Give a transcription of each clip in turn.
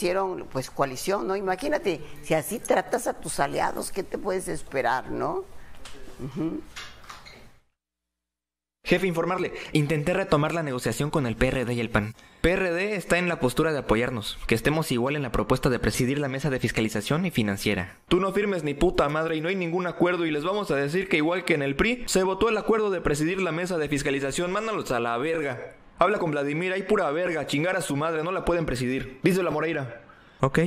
hicieron pues coalición, ¿no? Imagínate, si así tratas a tus aliados, ¿qué te puedes esperar, no? Jefe, informarle, intenté retomar la negociación con el PRD y el PAN. PRD está en la postura de apoyarnos, que estemos igual en la propuesta de presidir la mesa de fiscalización y financiera. Tú no firmes ni puta madre y no hay ningún acuerdo y les vamos a decir que igual que en el PRI, se votó el acuerdo de presidir la mesa de fiscalización, mándalos a la verga. Habla con Vladimir, hay pura verga, chingar a su madre, no la pueden presidir. Dice la Moreira. Ok,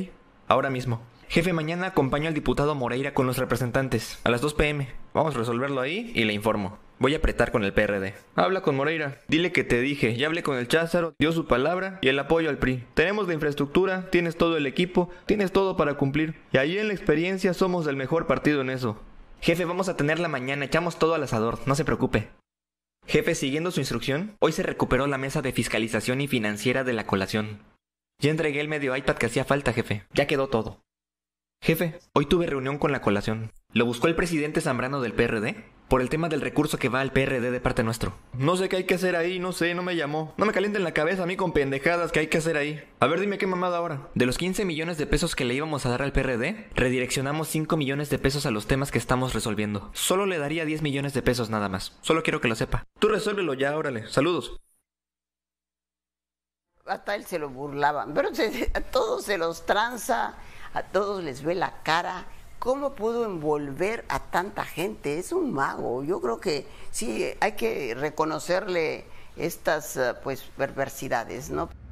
ahora mismo. Jefe, mañana acompaño al diputado Moreira con los representantes. A las 2 pm. Vamos a resolverlo ahí y le informo. Voy a apretar con el PRD. Habla con Moreira. Dile que te dije. Ya hablé con el Cházaro. Dio su palabra y el apoyo al PRI. Tenemos la infraestructura, tienes todo el equipo, tienes todo para cumplir. Y ahí en la experiencia somos el mejor partido en eso. Jefe, vamos a tener la mañana. Echamos todo al asador. No se preocupe. Jefe, siguiendo su instrucción, hoy se recuperó la mesa de fiscalización y financiera de la colación. Ya entregué el medio iPad que hacía falta, jefe. Ya quedó todo. Jefe, hoy tuve reunión con la colación. ¿Lo buscó el presidente Zambrano del PRD? por el tema del recurso que va al PRD de parte nuestro. No sé qué hay que hacer ahí, no sé, no me llamó. No me calienten la cabeza a mí con pendejadas que hay que hacer ahí. A ver, dime qué mamada ahora. De los 15 millones de pesos que le íbamos a dar al PRD, redireccionamos 5 millones de pesos a los temas que estamos resolviendo. Solo le daría 10 millones de pesos nada más. Solo quiero que lo sepa. Tú resuélvelo ya, órale. Saludos hasta él se lo burlaban, pero a todos se los tranza, a todos les ve la cara, ¿Cómo pudo envolver a tanta gente? Es un mago. Yo creo que sí, hay que reconocerle estas eh, pues perversidades, ¿no?